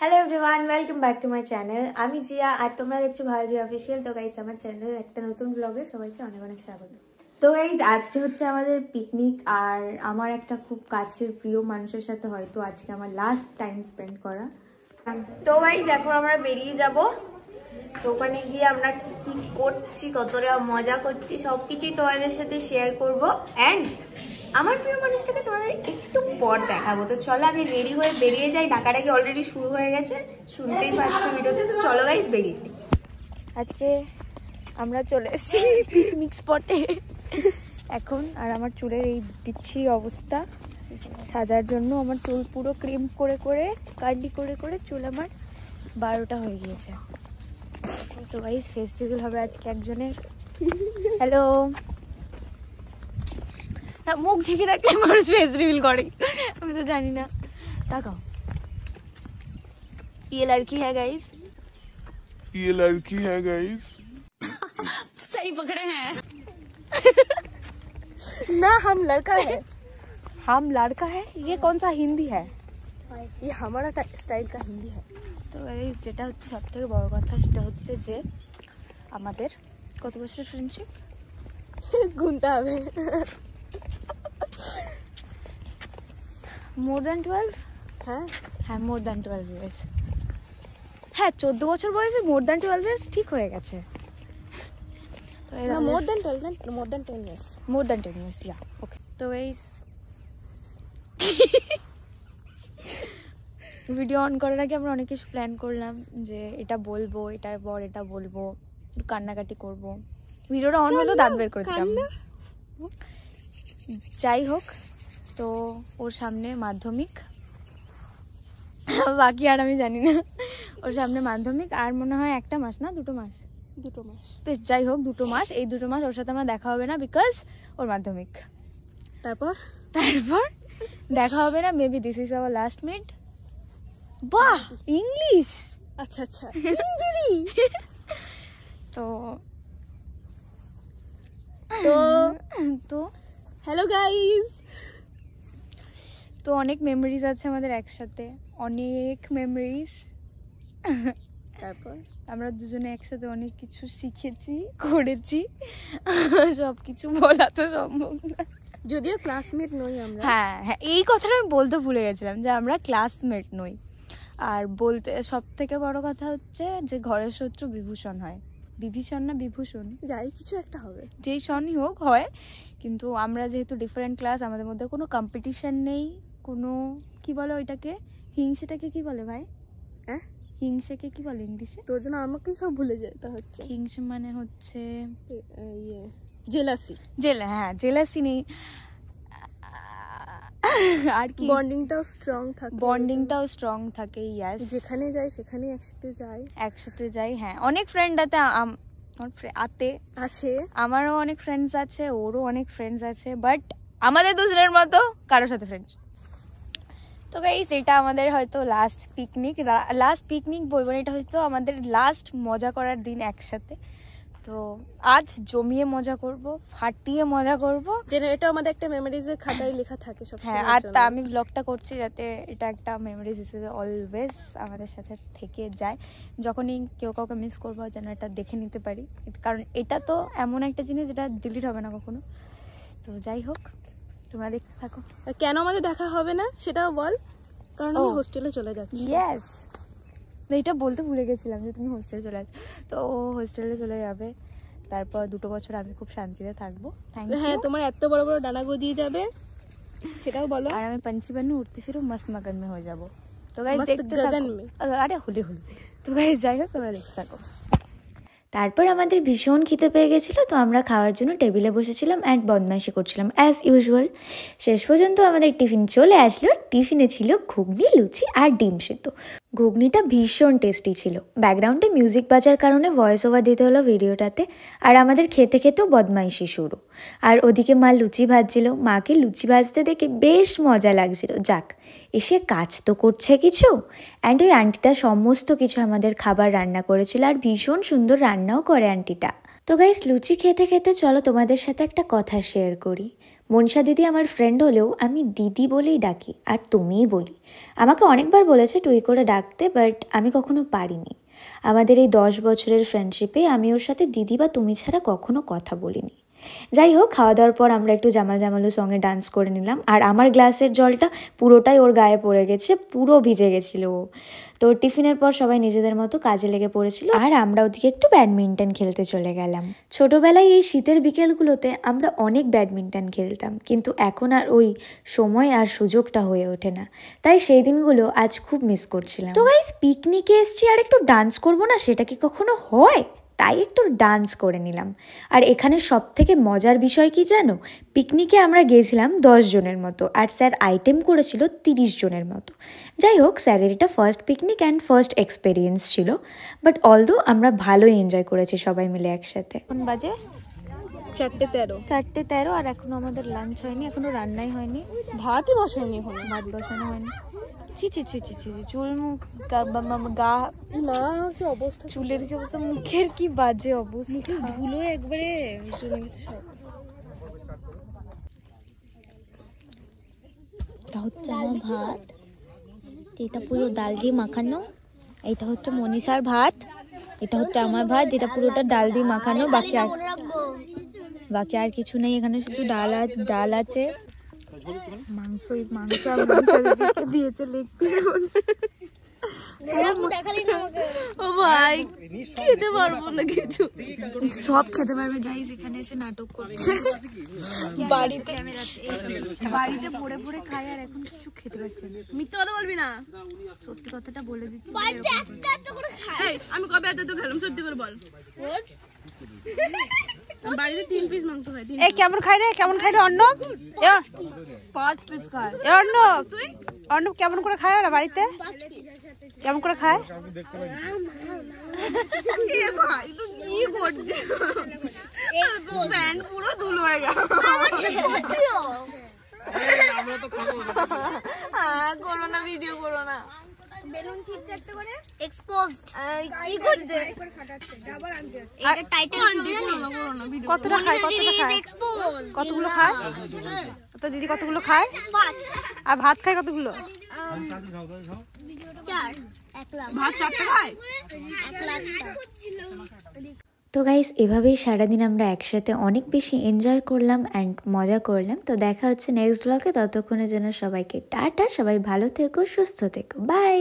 Hello everyone welcome back to my channel আমি জিয়া আর তোমরা দেখছো ভারতী অফিসিয়াল তো গাইজ আমার চ্যানেলের একটা নতুন ব্লগে সবাইকে অনেক অনেক স্বাগত তো গাইজ আজকে হচ্ছে আমাদের পিকনিক আর আমার একটা খুব কাছের প্রিয় মানুষের সাথে হয়তো আজকে আমার লাস্ট টাইম স্পেন্ড করা তো গাইজ এখন আমরা বেরিয়ে যাব তো ওখানে গিয়ে আমরা কি কি করছি কতটা মজা করছি সব কিছুই তোমাদের সাথে শেয়ার করবো অ্যান্ড আমার প্রিয় মানুষটাকে তোমাদের একটু পর দেখাবো তো চলো আমি রেডি হয়ে বেরিয়ে যাই ডাকাডাকি অলরেডি শুরু হয়ে গেছে শুনতেই পাচ্ছি ভিডিওতে চলো গাইজ বেরিয়ে যাই আজকে আমরা চলে এসেছি পিকনিক স্পটে এখন আর আমার চুলের এই বিচ্ছি অবস্থা সাজার জন্য আমার চুল পুরো ক্রিম করে করে কার্ডি করে করে চুল আমার বারোটা হয়ে গিয়েছে তো ভাই ফেস্টিভ্যাল হবে আজকে একজনের হ্যালো মুখ ঢেকে রাখলে মানুষ ফেস রিভিল করে আমি তো জানি না তাকাও ये लड़की है गाइस ये लड़की है गाइस सही पकड़े हैं ना हम लड़का है हम लड़का है ये कौन सा हिंदी है ये हमारा স্টাইল का হিন্দি है তো এই যেটা হচ্ছে সব থেকে বড় কথা সেটা হচ্ছে যে আমাদের কত বছরের ফ্রেন্ডশিপ গুনতে হবে মোর দ্যান টুয়েলভ হ্যাঁ হ্যাঁ মোর দ্যান টুয়েলভ ইয়ার্স হ্যাঁ চোদ্দ বছর বয়সে মোর দ্যান টুয়েলভ ইয়ার্স ঠিক হয়ে গেছে more than twelve more than ten years more than ten years yeah okay তো এই ভিডিও অন করার আগে আমরা অনেক কিছু প্ল্যান করলাম যে এটা বলবো এটার পর এটা বলবো কান্নাকাটি করবো ভিডিওটা অন হলো দাঁত বের করে দিলাম যাই হোক তো ওর সামনে মাধ্যমিক বাকি আর আমি জানি না ওর সামনে মাধ্যমিক আর মনে হয় একটা মাস না দুটো মাস দুটো মাস বেশ যাই হোক দুটো মাস এই দুটো মাস ওর সাথে আমার দেখা হবে না বিকজ ওর মাধ্যমিক তারপর তারপর দেখা হবে না maybe this is our last meet বাহ ইংলিশ আচ্ছা আচ্ছা তো তো তো হ্যালো গাইজ তো অনেক মেমোরিজ আছে আমাদের একসাথে অনেক মেমোরিজ তারপর আমরা দুজনে একসাথে অনেক কিছু শিখেছি করেছি সব কিছু বলা তো সম্ভব না যদিও ক্লাসমেট নই আমরা হ্যাঁ হ্যাঁ এই কথাটা আমি বলতে ভুলে গেছিলাম যে আমরা ক্লাসমেট নই আর বলতে সব থেকে বড় কথা হচ্ছে যে ঘরের শত্রু বিভূষণ হয় বিভীষণ না বিভূষণ যাই কিছু একটা হবে যেই শনি হোক হয় কিন্তু আমরা যেহেতু ডিফারেন্ট ক্লাস আমাদের মধ্যে কোনো কম্পিটিশন নেই কোনো কি বলে ওইটাকে হিংসেটাকে কি বলে ভাই হ্যাঁ হিংসেকে কি বলে ইংলিশে তোর জন্য আমাকে সব ভুলে যেতে হচ্ছে হিংসে মানে হচ্ছে ইয়ে জেলাসি জেলা হ্যাঁ জেলাসি নেই আর কি বন্ডিংটাও স্ট্রং থাকে বন্ডিংটাও স্ট্রং থাকে ইয়াস যেখানে যাই সেখানে একসাথে যাই একসাথে যাই হ্যাঁ অনেক ফ্রেন্ড আতে আতে আছে আমারও অনেক ফ্রেন্ডস আছে ওরও অনেক ফ্রেন্ডস আছে বাট আমাদের দুজনের মতো কারোর সাথে ফ্রেন্ডস তো গাইস এটা আমাদের হয়তো লাস্ট পিকনিক লাস্ট পিকনিক বলবো না এটা হয়তো আমাদের লাস্ট মজা করার দিন একসাথে তো আজ জমিয়ে মজা করব ফাটিয়ে মজা করব যেন এটা আমাদের একটা মেমোরিজের খাতায় লেখা থাকে সব হ্যাঁ আর তা আমি ব্লগটা করছি যাতে এটা একটা মেমোরিজ হিসেবে অলওয়েজ আমাদের সাথে থেকে যায় যখনই কেউ কাউকে মিস করবো যেন এটা দেখে নিতে পারি কারণ এটা তো এমন একটা জিনিস যেটা ডিলিট হবে না কখনো তো যাই হোক তোমরা দেখতে থাকো কেন আমাদের দেখা হবে না সেটাও বল কারণ আমি হোস্টেলে চলে যাচ্ছি ইয়েস এইটা বলতে ভুলে গেছিলাম যে তুমি হোস্টেলে চলে আসো তো ও হোস্টেলে চলে যাবে তারপর দুটো বছর আমি খুব শান্তিতে থাকবো হ্যাঁ তোমার এত বড় বড় ডানা গজিয়ে যাবে সেটাও বলো আর আমি পাঞ্চি বানু উঠতে ফিরো মস্ত মগন মে হয়ে যাবো তো গাইজ দেখতে থাকো আরে হুলি হুলি তো গাই যাই হোক তোমরা দেখতে থাকো তারপর আমাদের ভীষণ খিদে পেয়ে গেছিলো তো আমরা খাওয়ার জন্য টেবিলে বসেছিলাম অ্যান্ড বদমাইশি করছিলাম অ্যাজ ইউজুয়াল শেষ পর্যন্ত আমাদের টিফিন চলে আসলো টিফিনে ছিল ঘুগনি লুচি আর ডিম সেদ্ধ ঘুগনিটা ভীষণ টেস্টি ছিল ব্যাকগ্রাউন্ডে মিউজিক বাজার কারণে ভয়েস ওভার দিতে হলো ভিডিওটাতে আর আমাদের খেতে খেতেও বদমাইশি শুরু আর ওদিকে মা লুচি ভাজছিল মাকে লুচি ভাজতে দেখে বেশ মজা লাগছিল যাক এসে কাজ তো করছে কিছু অ্যান্ড ওই আন্টিটা সমস্ত কিছু আমাদের খাবার রান্না করেছিল আর ভীষণ সুন্দর রান্নাও করে আন্টিটা তো গাইস লুচি খেতে খেতে চলো তোমাদের সাথে একটা কথা শেয়ার করি মনসা দিদি আমার ফ্রেন্ড হলেও আমি দিদি বলেই ডাকি আর তুমিই বলি আমাকে অনেকবার বলেছে টুই করে ডাকতে বাট আমি কখনো পারিনি আমাদের এই দশ বছরের ফ্রেন্ডশিপে আমি ওর সাথে দিদি বা তুমি ছাড়া কখনো কথা বলিনি যাই হোক খাওয়া দাওয়ার পর আমরা একটু জামাল জামালুর সঙ্গে ডান্স করে নিলাম আর আমার গ্লাসের জলটা পুরোটাই ওর গায়ে পড়ে গেছে পুরো ভিজে গেছিল তো টিফিনের পর সবাই নিজেদের মতো কাজে লেগে পড়েছিল আর আমরা ওদিকে একটু ব্যাডমিন্টন খেলতে চলে গেলাম ছোটবেলায় এই শীতের বিকেলগুলোতে আমরা অনেক ব্যাডমিন্টন খেলতাম কিন্তু এখন আর ওই সময় আর সুযোগটা হয়ে ওঠে না তাই সেই দিনগুলো আজ খুব মিস করছিলাম তো গাইস পিকনিকে এসছি আর একটু ডান্স করবো না সেটা কি কখনো হয় তাই একটু ডান্স করে নিলাম আর এখানে সব থেকে মজার বিষয় কি জানো পিকনিকে আমরা গিয়েছিলাম দশ জনের মতো আর স্যার আইটেম করেছিল তিরিশ জনের মতো যাই হোক স্যারের এটা first picnic and first experience ছিল বাট অলদো আমরা ভালোই এনজয় করেছি সবাই মিলে একসাথে কোন বাজে চারটে তেরো চারটে তেরো আর এখনো আমাদের লাঞ্চ হয়নি এখনো রান্নাই হয়নি ভাতই বসায়নি ভাত বসানো হয়নি ছি ছি ছি ছি চুল মুখ গা মা কি অবস্থা চুলের কি অবস্থা মুখের কি বাজে অবস্থা ধুলো একবারে এটা হচ্ছে আমার ভাত এটা পুরো ডাল দিয়ে মাখানো এটা হচ্ছে মনীষার ভাত এটা হচ্ছে আমার ভাত যেটা পুরোটা ডাল দিয়ে মাখানো বাকি আর বাকি আর কিছু নেই এখানে শুধু ডাল আর ডাল আছে মানে। দিয়েছে লেগ ও ভাই খেতে পারবো না কিছু সব খেতে পারবে গাইজ এখানে এসে নাটক করছে বাড়িতে বাড়িতে পড়ে পড়ে খাই আর এখন কিছু খেতে পারছে না মিথ্যে কথা বলবি না সত্যি কথাটা বলে দিচ্ছি আমি কবে এত তো খেলাম সত্যি করে বল এ কেমন খাই রে কেমন খাই রে অর্ণব এ অর্ণব অর্ণব কেমন করে খায় ওরা বাড়িতে কেমন করে খায় প্যান্ট ধুলো হয়ে গেল করোনা ভিডিও করোনা বেলুন ছিটছে করে এক্সপোজড কি করতে আনতে এটা টাইটেল কতটা খায় কতটা খায় কতগুলো খায় তো আচ্ছা, দিদি কতগুলো খায় পাঁচ আর ভাত খায় কতগুলো চার ভাত চারটে খায় তো গাইস এভাবেই সারাদিন আমরা একসাথে অনেক বেশি এনজয় করলাম অ্যান্ড মজা করলাম তো দেখা হচ্ছে নেক্সট ব্লগে ততক্ষণের জন্য সবাইকে টাটা সবাই ভালো থেকো সুস্থ থেকো বাই